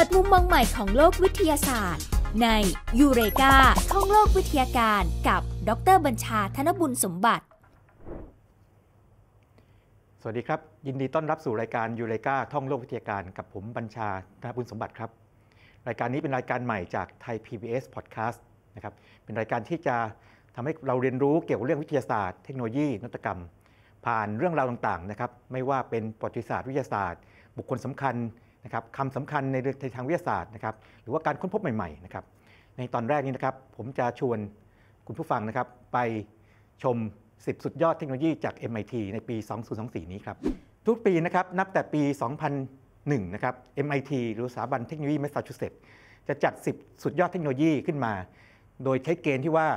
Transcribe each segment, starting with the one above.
ปิดมุมมองใหม่ของโลกวิทยาศาสตร์ ใน ยูเรกาท่องโลกวิทยาการกับดรบัญชาธนบุญสมบัติ สวัสดีครับ ยินดีต้อนรับสู่รายการยูเรกาท่องโลกวิทยาการกับผมบัญชาธนบุญสมบัติครับ รายการนี้เป็นรายการใหม่จากไทย PBS Podcast นะครับเป็นรายการที่จะทำให้เราเรียนรู้เกี่ยวกับเรื่องวิทยาศาสตร์ เทคโนโลยีนวัตกรรมผ่านเรื่องราวต่างๆนะครับไม่ว่าเป็นประวัติศาสตร์วิทยาศาสตร์บุคคลสำคัญะครับคำสำคัญในในทางวิทยาศาสตร์นะครับ หรือว่าการค้นพบใหม่ๆนะครับ ในตอนแรกนี้นะครับ ผมจะชวนคุณผู้ฟังนะครับไปชม 10 สุดยอดเทคโนโลยีจาก MIT ในปี 2024 นี้ครับ ทุกปีนะครับ นับแต่ปี 2001นะครับ MIT หรือสถาบันเทคโนโลยีแมสซาชูเซตส์จะจัด 10 สุดยอดเทคโนโลยีขึ้นมา โดยใช้เกณฑ์ที่ว่า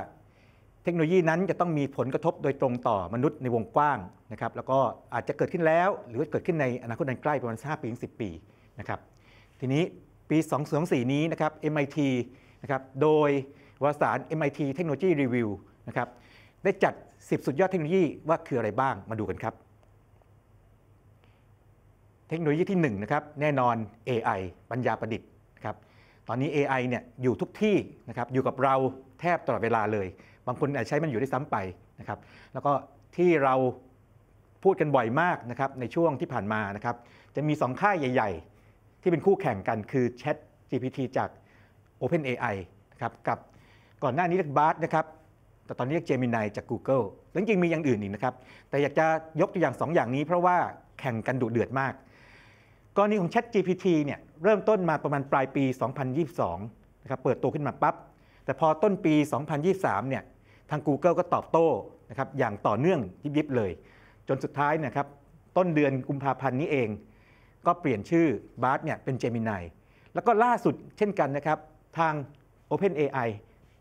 เทคโนโลยีนั้นจะต้องมีผลกระทบโดยตรงต่อมนุษย์ในวงกว้างนะครับ แล้วก็อาจจะเกิดขึ้นแล้ว หรือเกิดขึ้นในอนาคตอันใกล้ประมาณ5ปีถึง10 ปีนะครับทีนี้ปี2024นี้นะครับ MIT นะครับ โดยวารสาร MIT Technology Review นะครับได้จัด 10 สุดยอดเทคโนโลยีว่าคืออะไรบ้างมาดูกันครับ เทคโนโลยีที่1นะครับแน่นอน AI ปัญญาประดิษฐ์นะครับตอนนี้ AI เนี่ยอยู่ทุกที่นะครับอยู่กับเราแทบตลอดเวลาเลยบางคนอาจใช้มันอยู่ได้ซ้ำไปนะครับแล้วก็ที่เราพูดกันบ่อยมากนะครับในช่วงที่ผ่านมานะครับจะมี 2 ค่ายใหญ่ที่เป็นคู่แข่งกันคือ Chat GPT จาก OpenAI นะครับกับก่อนหน้านี้เรียก Bard นะครับแต่ตอนนี้เรียก Gemini จาก Google แล้วจริงมีอย่างอื่นอีกนะครับ แต่อยากจะยกตัวอย่าง 2ออย่างนี้เพราะว่าแข่งกันดุเดือดมากกรณีของ Chat GPT เนี่ยเริ่มต้นมาประมาณปลายปี 2022 นะครับเปิดตัวขึ้นมาปับ๊บ แต่พอต้นปี 2023 เนี่ยทาง Google ก็ตอบโต้นะครับอย่างต่อเนื่องยิบยิบเลย จนสุดท้ายนะครับต้นเดือนกุมภาพันธ์นี้เองก็เปลี่ยนชื่อบาร์ดเนี่ยเป็นเจมินายแล้วก็ล่าสุดเช่นกันนะครับทาง OpenAI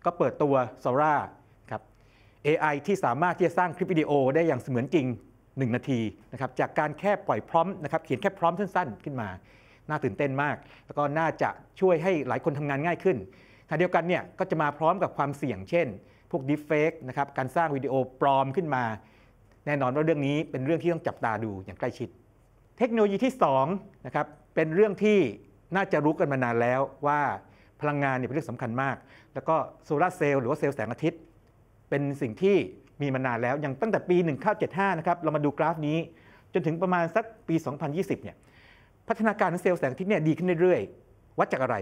ก็เปิดตัว s o r a ครับ AI ที่สามารถที่จะสร้างคลิปวิดีโอได้อย่างเสมือนจริง 1 นาทีนะครับจากการแค่ปล่อยพร้อมนะครับเขียนแค่พร้อมสั้น ๆ ขึ้นมา น่าตื่นเต้นมาก แล้วก็น่าจะช่วยให้หลายคนทำงานง่ายขึ้นขณะเดียวกันเนี่ยก็จะมาพร้อมกับความเสี่ยงเช่น พวกดิฟเฟกนะครับการสร้างวิดีโอปลอมขึ้นมา แน่นอนว่าเรื่องนี้เป็นเรื่องที่ต้องจับตาดู อย่างใกล้ชิดเทคโนโลยีที่2นะครับเป็นเรื่องที่น่าจะรู้กันมานานแล้วว่าพลังงานเนี่ยเป็นเรื่องสำคัญมาก แล้วก็โซลาร์เซลล์หรือว่าเซลล์แสงอาทิตย์ เป็นสิ่งที่มีมานานแล้วอย่างตั้งแต่ปี 1975 นะครับเรามาดูกราฟนี้ จนถึงประมาณสักปี 2020 เนี่ยพัฒนาการของเซลล์แสงอาทิตย์เนี่ยดีขึ้นเรื่อยๆวัดจากอะไร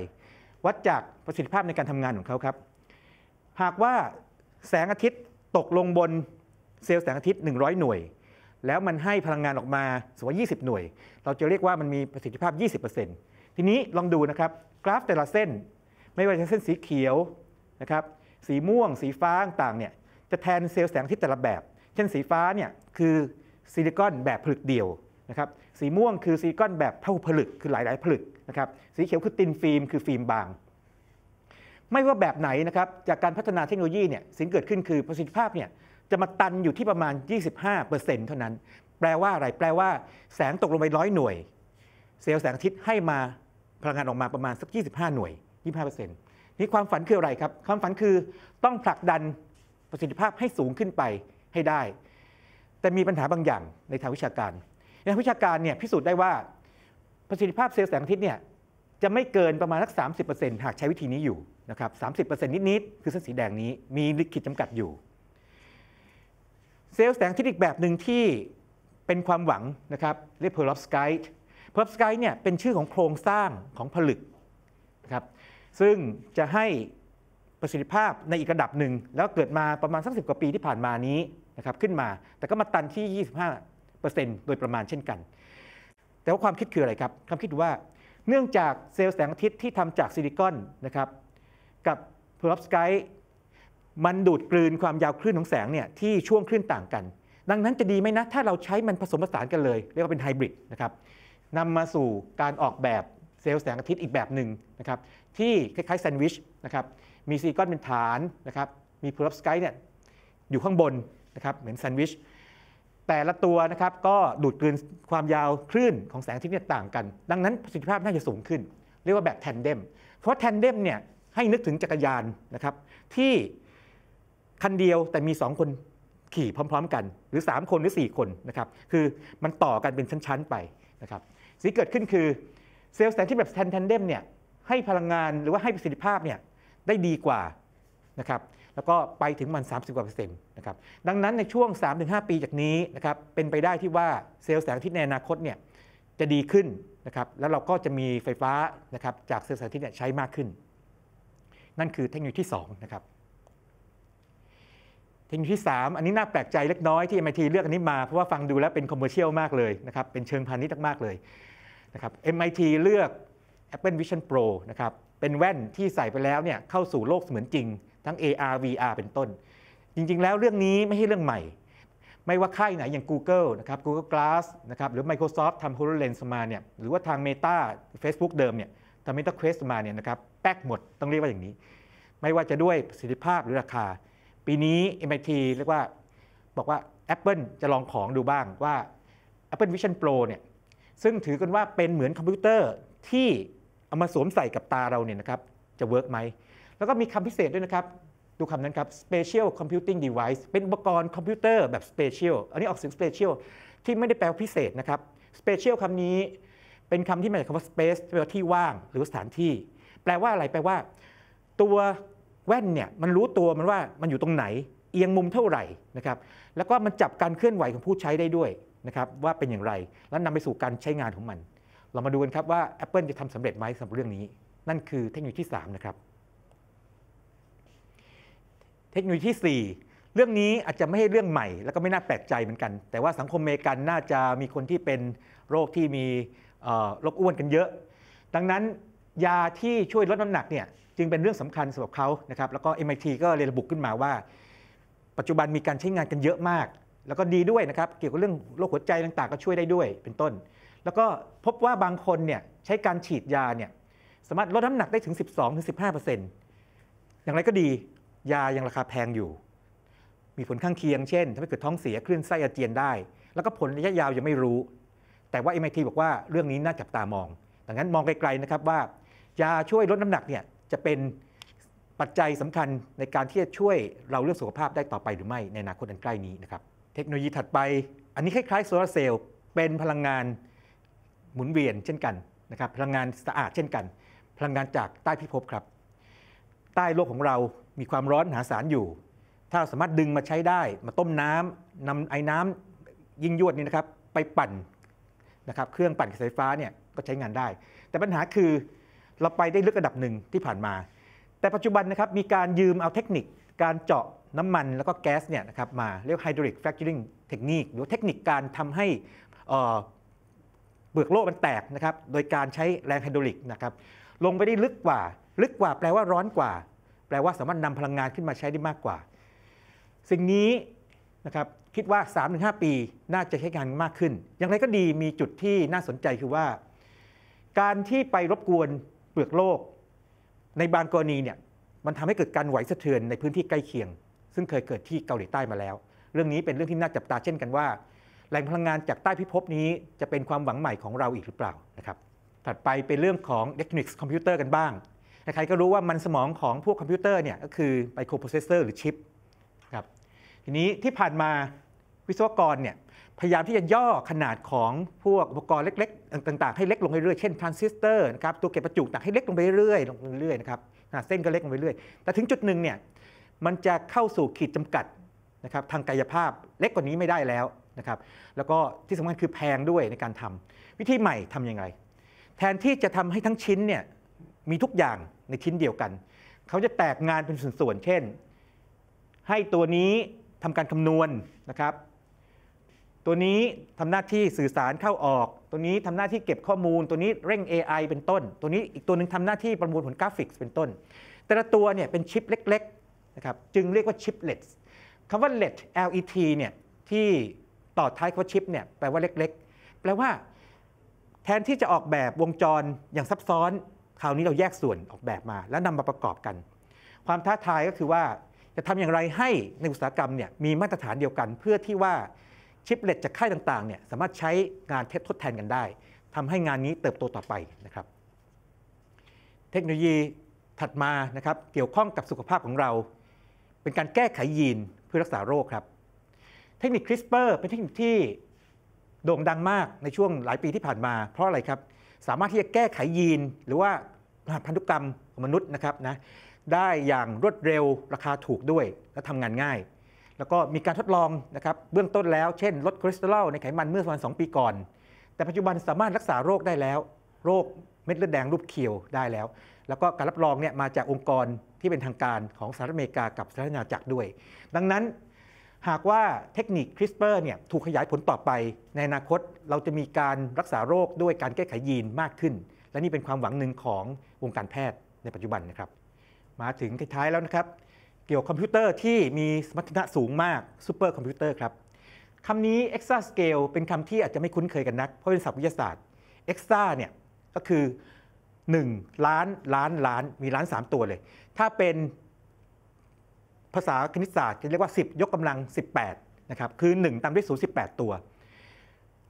วัดจากประสิทธิภาพในการทำงานของเขาครับหากว่าแสงอาทิตย์ตกลงบนเซลล์แสงอาทิตย์ 100 หน่วยแล้วมันให้พลังงานออกมาสว่า 20 หน่วย เราจะเรียกว่ามันมีประสิทธิภาพ 20%ทีนี้ลองดูนะครับกราฟแต่ละเส้น ไม่ว่าจะเส้นสีเขียวนะครับสีม่วง สีฟ้าต่างเนี่ยจะแทนเซลล์แสงที่แต่ละแบบ เช่นสีฟ้าเนี่ยคือซิลิคอนแบบผลึกเดียวนะครับสีม่วงคือซิลิคอนแบบเท่าผลึกคือหลายๆผลึกนะครับสีเขียวคือตินฟิล์มคือฟิล์มบาง ไม่ว่าแบบไหนนะครับจากการพัฒนาเทคโนโลยีเนี่ยสิ่งเกิดขึ้นคือประสิทธิภาพเนี่ยจะมาตันอยู่ที่ประมาณ 25%เท่านั้น แปลว่าอะไร แปลว่าแสงตกลงไปร้อยหน่วย เซลล์แสงอาทิตย์ให้มาพลังงานออกมาประมาณสัก 25 หน่วย 25%นี่ความฝันคืออะไรครับ ความฝันคือต้องผลักดันประสิทธิภาพให้สูงขึ้นไปให้ได้ แต่มีปัญหาบางอย่างในทางวิชาการ ในทางวิชาการเนี่ยพิสูจน์ได้ว่า ประสิทธิภาพเซลล์แสงอาทิตย์เนี่ยจะไม่เกินประมาณสัก30%หากใช้วิธีนี้อยู่นะครับ30%นิด ๆ คือเส้นสีแดงนี้มีลิขิตจำกัดอยู่เซลล์แสงทิศอีกแบบหนึ่งที่เป็นความหวังนะครับเรียกเพอร์ลอฟสไกต์เพอร์ลอฟสไกต์เนี่ยเป็นชื่อของโครงสร้างของผลึกนะครับซึ่งจะให้ประสิทธิภาพในอีกระดับหนึ่ง แล้วเกิดมาประมาณสักสิกว่าปีที่ผ่านมานี้นะครับขึ้นมา แต่ก็มาตันที่ 25%โดยประมาณเช่นกัน แต่ว่าความคิดคืออะไรครับความคิดว่าเนื่องจากเซลล์แสงอาทิตย์ที่ทำจากซิลิคอนนะครับ กับเพอร์ลอฟสไกต์มันดูดกลืนความยาวคลื่นของแสงเนี่ยที่ช่วงคลื่นต่างกัน ดังนั้นจะดีไหมนะ ถ้าเราใช้มันผสมผสานกันเลย เรียกว่าเป็นไฮบริดนะครับ นำมาสู่การออกแบบเซลล์แสงอาทิตย์อีกแบบหนึ่งนะครับที่คล้ายๆแซนด์วิชนะครับ มีซีก้อนเป็นฐานนะครับมีพลฟัพสกายเนี่ยอยู่ข้างบนนะครับเหมือนแซนด์วิชแต่ละตัวนะครับก็ดูดกลืนความยาวคลื่นของแสงอาทิตย์เนี่ยต่างกัน ดังนั้นประสิทธิภาพน่าจะสูงขึ้นเรียกว่าแบบแทนเดมเพราะแทนเดมเนี่ยให้นึกถึงจักรยานนะครับที่คันเดียวแต่มี 2 คนขี่พร้อม ๆกัน หรือ 3 คนหรือ 4 คนนะครับคือมันต่อกันเป็นชั้นๆไปนะครับสิ่งเกิดขึ้นคือ เซลล์แทงที่แบบแทนแทนเดมเนี่ยให้พลังงานหรือว่าให้ประสิทธิภาพเนี่ยได้ดีกว่านะครับ แล้วก็ไปถึงมัน 30กว่าเปอร์เซ็นต์นะครับดังนั้นในช่วง 3-5 ปีจากนี้นะครับเป็นไปได้ที่ว่าเซลล์แสงอาทิตย์ในอนาคตเนี่ยจะดีขึ้นนะครับ แล้วเราก็จะมีไฟฟ้านะครับจากเซลล์แสงอาทิตย์ใช้มากขึ้นนั่นคือเทคโนโลยีที่2นะครับทคโนโลยีที่ 3 อันนี้น่าแปลกใจเล็กน้อยที่ MIT เลือกอันนี้มา เพราะว่าฟังดูแล้วเป็นคอมเมอร์เชียลมากเลยนะครับเป็นเชิงพาณิชย์มากเลยนะครับ MIT เลือก Apple Vision Pro นะครับเป็นแว่นที่ใส่ไปแล้วเนี่ยเข้าสู่โลกเสมือนจริงทั้ง AR VR เป็นต้น จริงๆแล้วเรื่องนี้ไม่ใช่เรื่องใหม่ ไม่ว่าค่ายไหนอย่าง Google นะครับ Google Glass นะครับหรือ Microsoft ทำ HoloLens มาเนี่ยหรือว่าทาง Meta Facebook เดิมเนี่ยทำ Meta Quest มาเนี่ยนะครับแป๊กหมดต้องเรียกว่าอย่างนี้ ไม่ว่าจะด้วยประสิทธิภาพหรือราคาปีนี้ MIT เรียกว่าบอกว่า Apple จะลองของดูบ้างว่า Apple Vision Pro เนี่ยซึ่งถือกันว่าเป็นเหมือนคอมพิวเตอร์ที่เอามาสวมใส่กับตาเราเนี่ยนะครับจะเวิร์กไหมแล้วก็มีคำพิเศษด้วยนะครับ ดูคำนั้นครับ s p e c i a l computing device เป็นอุปกรณ์คอมพิวเตอร์แบบ s p e c i a l อันนี้ออกเสียง s p e c i a l ที่ไม่ได้แปลว่าพิเศษนะครับ s p e c i a l คำนี้ เป็นคำที่มาจากคำว่า space แปลว่าที่ว่าง หรือสถานที่ แปลว่าอะไรแปลว่าตัวแว่นเนี่ยมันรู้ตัวมันว่ามันอยู่ตรงไหนเอียงมุมเท่าไหร่นะครับแล้วก็มันจับการเคลื่อนไหวของผู้ใช้ได้ด้วยนะครับว่าเป็นอย่างไร แล้วนำไปสู่การใช้งานของมัน เรามาดูกันครับว่า Apple จะทำสำเร็จไหมสำหรับเรื่องนี้ นั่นคือเทคโนโลยีที่3นะครับเทคโนโลยีที่ 4 เรื่องนี้อาจจะไม่ใช่เรื่องใหม่แล้วก็ไม่น่าแปลกใจเหมือนกัน แต่ว่าสังคมเมกันน่าจะมีคนที่เป็นโรคที่มีโรคอ้วนกันเยอะ ดังนั้นยาที่ช่วยลดน้ำหนักเนี่ยจึงเป็นเรื่องสำคัญสำหรับเขานะครับ แล้วก็ MIT ก็เลยระบุขึ้นมาว่า ปัจจุบันมีการใช้งานกันเยอะมาก แล้วก็ดีด้วยนะครับ เกี่ยวกับเรื่องโรคหัวใจต่าง ๆ ก็ช่วยได้ด้วย เป็นต้น แล้วก็พบว่าบางคนเนี่ยใช้การฉีดยาเนี่ยสามารถลดน้ำหนักได้ถึง 12-15%อย่างไรก็ดี ยายังราคาแพงอยู่ มีผลข้างเคียงเช่นทำให้เกิดท้องเสียคลื่นไส้อาเจียนได้ แล้วก็ผลระยะยาวยังไม่รู้ แต่ว่า MIT บอกว่าเรื่องนี้น่าจับตามอง ดังนั้นมองไกลๆนะครับว่า ยาช่วยลดน้ำหนักเนี่ยจะเป็นปัจจัยสำคัญในการที่จะช่วยเราเรื่องสุขภาพได้ต่อไปหรือไม่ ในอนาคตอันใกล้นี้นะครับ เทคโนโลยีถัดไป อันนี้คล้ายๆโซลาร์เซลล์ เป็นพลังงานหมุนเวียนเช่นกันนะครับ พลังงานสะอาดเช่นกัน พลังงานจากใต้พิภพครับ ใต้โลกของเรามีความร้อนมหาศาลอยู่ ถ้าเราสามารถดึงมาใช้ได้มาต้มน้ำนำไอ้น้ำยิ่งยวดนี่นะครับ ไปปั่นนะครับ เครื่องปั่นกระแสไฟฟ้าเนี่ยก็ใช้งานได้ แต่ปัญหาคือเราไปได้ลึกระดับหนึ่งที่ผ่านมา แต่ปัจจุบันนะครับมีการยืมเอาเทคนิค การเจาะน้ำมันแล้วก็แก๊สเนี่ยนะครับมา เรียกไฮดริกแฟกชิ่งเทคนิคหรือเทคนิคการทำให้เปลือกโลกมันแตกนะครับโดยการใช้แรงไฮดรอลิกนะครับลงไปได้ลึกกว่าลึกกว่าแปลว่าร้อนกว่า แปลว่าสามารถนำพลังงานขึ้นมาใช้ได้มากกว่า สิ่งนี้นะครับคิดว่า 3-5 ปีน่าจะใช้งานมากขึ้น อย่างไรก็ดีมีจุดที่น่าสนใจคือว่า การที่ไปรบกวนเปลือกโลก ในบางกรณีเนี่ยมันทำให้เกิดการไหวสะเทือนในพื้นที่ใกล้เคียง ซึ่งเคยเกิดที่เกาหลีใต้มาแล้ว เรื่องนี้เป็นเรื่องที่น่าจับตาเช่นกันว่าแหล่งพลังงานจากใต้พิภพนี้จะเป็นความหวังใหม่ของเราอีกหรือเปล่านะครับ ถัดไปเป็นเรื่องของเทคนิคคอมพิวเตอร์กันบ้าง ใครก็รู้ว่ามันสมองของพวกคอมพิวเตอร์เนี่ยก็คือไมโครโปรเซสเซอร์หรือชิปครับทีนี้ที่ผ่านมาวิศวกรเนี่ยพยายามที่จะย่อขนาดของพวกอุปกรณ์เล็ก ๆ ต่างๆให้เล็กลงเรื่อยๆเช่นทรานซิสเตอร์นะครับตัวเก็บประจุต่างให้เล็กลงไปเรื่อยๆลงเรื่อยๆนะครับเส้นก็เล็กลงไปเรื่อยแต่ถึงจุดหนึ่งเนี่ยมันจะเข้าสู่ขีดจำกัดนะครับทางกายภาพเล็กกว่านี้ไม่ได้แล้วนะครับ แล้วก็ที่สำคัญคือแพงด้วยในการทำ วิธีใหม่ทํำยังไงแทนที่จะทำให้ทั้งชิ้นเนี่ยมีทุกอย่างในชิ้นเดียวกัน เขาจะแตกงานเป็นส่วนๆเช่น ให้ตัวนี้ทำการคำนวณนะครับตัวนี้ทำหน้าที่สื่อสารเข้าออก ตัวนี้ทำหน้าที่เก็บข้อมูล ตัวนี้เร่ง AI เป็นต้น ตัวนี้อีกตัวหนึ่งทำหน้าที่ประมวลผลกราฟิกเป็นต้น แต่ละตัวเนี่ยเป็นชิปเล็กๆนะครับ จึงเรียกว่าชิปเลตคำว่า let let เนี่ยที่ต่อท้ายคำว่าชิปเนี่ยแปลว่าเล็ก ๆ แปลว่าแทนที่จะออกแบบวงจรอย่างซับซ้อนคราวนี้เราแยกส่วนออกแบบมา แล้วนำมาประกอบกัน ความท้าทายก็คือว่าจะทำอย่างไรให้ในอุตสาหกรรมเนี่ยมีมาตรฐานเดียวกันเพื่อที่ว่าชิปเล็ตจากค่ายต่างๆเนี่ยสามารถใช้งานเทปทดแทนกันได้ ทำให้งานนี้เติบโตต่อไปนะครับ เทคโนโลยีถัดมานะครับเกี่ยวข้องกับสุขภาพของเรา เป็นการแก้ไขยีนเพื่อรักษาโรคครับ เทคนิค CRISPR เป็นเทคนิคที่โด่งดังมากในช่วงหลายปีที่ผ่านมา เพราะอะไรครับ สามารถที่จะแก้ไขยีน หรือว่าพันธุกรรมของมนุษย์นะครับนะได้อย่างรวดเร็วราคาถูกด้วยและทำงานง่ายแล้วก็มีการทดลองนะครับเบื้องต้นแล้วเช่นลดคอเลสเตอรอลในไขมันเมื่อประมาณสปีก่อน แต่ปัจจุบันสามารถรักษาโรคได้แล้ว โรคเม็ดเลือดแดงรูปเขียวได้แล้ว แล้วก็การรับรองเนี่ยมาจากองค์กรที่เป็นทางการของสหรัฐอเมริกากับสหรัฐอามริกาด้วย ดังนั้นหากว่าเทคนิค CRISPR เนี่ยถูกขยายผลต่อไป ในอนาคตเราจะมีการรักษาโรคด้วยการแก้ไขยีนมากขึ้น และนี่เป็นความหวังหนึ่งของวงการแพทย์ในปัจจุบันนะครับ มาถึงท้ายแล้วนะครับเกี่ยวกับคอมพิวเตอร์ที่มีสมรรถนะสูงมากซูเปอร์คอมพิวเตอร์ครับคำนี้ extra scale เป็นคำที่อาจจะไม่คุ้นเคยกันนัก เพราะเป็นศัพท์วิทยาศาสตร์ extra เนี่ยก็คือ1 ล้านล้านล้านมีล้าน 3 ตัวเลย ถ้าเป็นภาษาคณิตศาสตร์จะเรียกว่า 10 ยกกำลัง 18 นะครับ คือ 1 ตามด้วย0 18 ตัว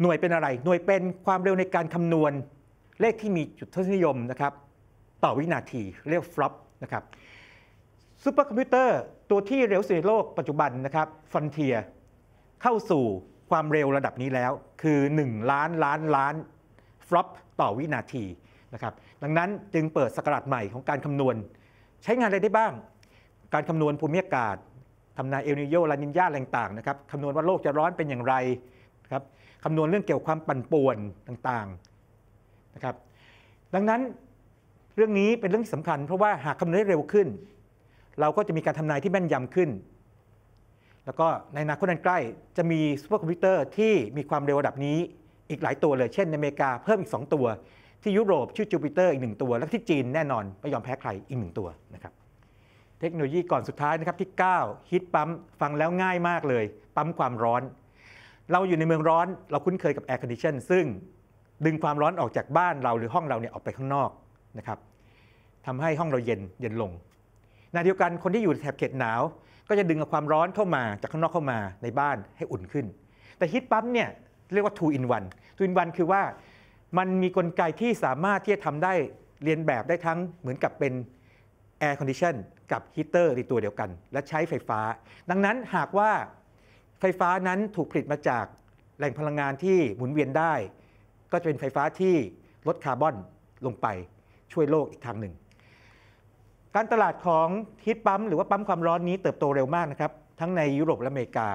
หน่วยเป็นอะไรหน่วยเป็นความเร็วในการคำนวณเลขที่มีจุดทศนิยมนะครับ ต่อวินาทีเรียกฟลอปนะครับซูเปอร์คอมพิวเตอร์ตัวที่เร็วสุดในโลกปัจจุบันนะครับฟอนเทียเข้าสู่ความเร็วระดับนี้แล้ว คือ 1 ล้านล้านล้านฟลอป ต่อวินาทีนะครับดังนั้นจึงเปิดสกัดใหม่ของการคำนวณ ใช้งานอะไรได้บ้าง การคำนวณภูมิอากาศทำนายเอลนิโยลานินญาต่างๆนะครับคำนวณว่าโลกจะร้อนเป็นอย่างไรครับคำนวณเรื่องเกี่ยวกับความปั่นป่วนต่างๆนะครับดังนั้นเรื่องนี้เป็นเรื่องที่สำคัญเพราะว่าหากคำนวณได้เร็วขึ้นเราก็จะมีการทำนายที่แม่นยำขึ้น แล้วก็ในอนาคตอันใกล้จะมีซูเปอร์คอมพิวเตอร์ที่มีความเร็วระดับนี้อีกหลายตัวเลยเช่นในอเมริกาเพิ่มอีก 2 ตัว ที่ยุโรปชื่อจูปิเตอร์อีกหนึ่งตัว และที่จีนแน่นอนไม่ยอมแพ้ใครอีกหนึ่งตัวนะครับเทคโนโลยีก่อนสุดท้ายนะครับที่9ฮิตปั๊มฟังแล้วง่ายมากเลย ปั๊มความร้อน เราอยู่ในเมืองร้อนเราคุ้นเคยกับแอร์คอนดิชันซึ่งดึงความร้อนออกจากบ้านเราหรือห้องเราเนี่ยออกไปข้างนอกนะครับทำให้ห้องเราเย็นเย็นลงณเดียวกันคนที่อยู่แถบเขตหนาว ก็จะดึงความร้อนเข้ามาจากข้างนอกเข้ามาในบ้านให้อุ่นขึ้น แต่ฮีทปั๊มเนี่ยเรียกว่า two in one two in one คือว่ามันมีกลไกที่สามารถที่จะทำได้เรียนแบบได้ทั้งเหมือนกับเป็น air condition กับฮีเตอร์ในตัวเดียวกัน และใช้ไฟฟ้า ดังนั้นหากว่าไฟฟ้านั้นถูกผลิตมาจากแหล่งพลังงานที่หมุนเวียนได้ ก็จะเป็นไฟฟ้าที่ลดคาร์บอนลงไปช่วยโลกอีกทางหนึ่งการตลาดของฮิตปั๊ม หรือว่าปั๊มความร้อนนี้เติบโตเร็วมากนะครับ ทั้งในยุโรปและอเมริกา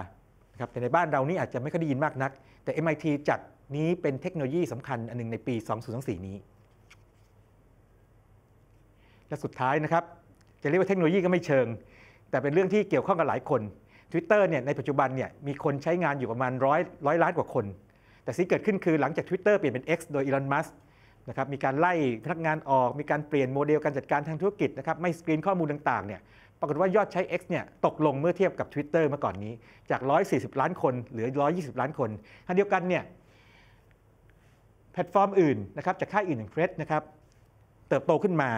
นะครับแต่ในบ้านเรานี่อาจจะไม่ค่อยได้ยินมากนัก แต่ MIT จัดนี้เป็นเทคโนโลยีสำคัญอันนึงในปี 2024 นี้ และสุดท้ายนะครับ จะเรียกว่าเทคโนโลยีก็ไม่เชิง แต่เป็นเรื่องที่เกี่ยวข้องกับหลายคน Twitter เนี่ยในปัจจุบันเนี่ยมีคนใช้งานอยู่ประมาณร้อยร้อยล้านกว่าคนแต่สิ่งเกิดขึ้นคือหลังจาก Twitter เปลี่ยนเป็น X โดยอ l o n นมัสนะครับมีการไล่พนักงานออกมีการเปลี่ยนโมเดลการจัดการทางธุรกิจนะครับไม่สกรีนข้อมูลต่างๆเนี่ยปรากฏว่ายอดใช้ X เนี่ยตกลงเมื่อเทียบกับ Twitter เมื่อก่อนนี้จาก 140 ล้านคนเหลือ 120 ล้านคนขณะเดียวกันเนี่ยแพลตฟอร์มอื่นนะครับจากค่ายอื่นอย่างเฟรนะครับเติบโตขึ้นมา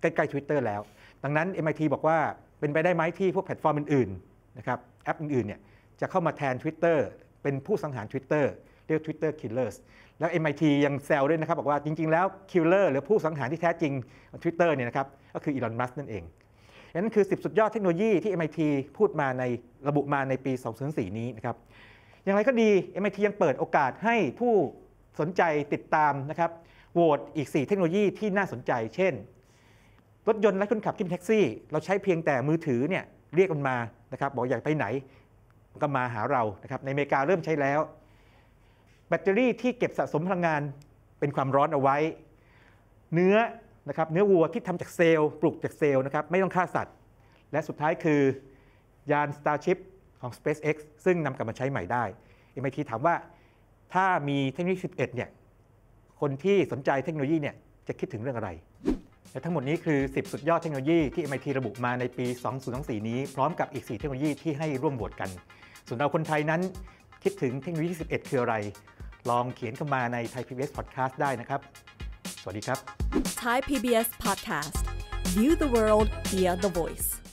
ใกล้ ๆ Twitter แล้ว ดังนั้น MIT บอกว่าเป็นไปได้ไหมที่พวกแพลตฟอร์มอื่นๆนะครับแอปอื่นๆเนี่ยจะเข้ามาแทน Twitter เป็นผู้สังหาร Twitter เรียก Twitter Killers แล้ว MIT ยังแซวด้วยนะครับ บอกว่าจริงๆ แล้ว Killer หรือผู้สังหารที่แท้จริง Twitter เนี่ยนะครับ ก็คืออีลอน มัสนั่นเองนั่นคือ 10 สุดยอดเทคโนโลยีที่ MIT พูดมาในระบุมาในปี 2004 นี้นะครับ อย่างไรก็ดี MIT ยังเปิดโอกาสให้ผู้สนใจติดตามนะครับโหวตอีก 4 เทคโนโลยีที่น่าสนใจ เช่นรถยนต์และคนขับที่เป็นแท็กซี่เราใช้เพียงแต่มือถือเนี่ยเรียกมันมานะครับบอกอยากไปไหนก็มาหาเรานะครับในอเมริกาเริ่มใช้แล้วแบตเตอรี่ที่เก็บสะสมพลังงานเป็นความร้อนเอาไว้ เนื้อ นะครับ เนื้อวัวที่ทำจากเซลล์ปลูกจากเซลล์นะครับไม่ต้องฆ่าสัตว์ และสุดท้ายคือ ยาน Starship ของ SpaceX ซึ่งนำกลับมาใช้ใหม่ได้อ MIT ถามว่าถ้ามีเทคโนโลยี11เนี่ยคนที่สนใจเทคโนโลยีเนี่ยจะคิดถึงเรื่องอะไร และทั้งหมดนี้คือ 10 สุดยอดเทคโนโลยีที่ MIT ระบุมาในปี 2024นี้ พร้อมกับอีก 4 เทคโนโลยีที่ให้ร่วมโหวตกันส่วนเราคนไทยนั้นคิดถึงเทคโนโลยี11 คืออะไรลองเขียนเข้ามาใน Thai PBS Podcast ได้นะครับ สวัสดีครับ Thai PBS Podcast View the world via the voice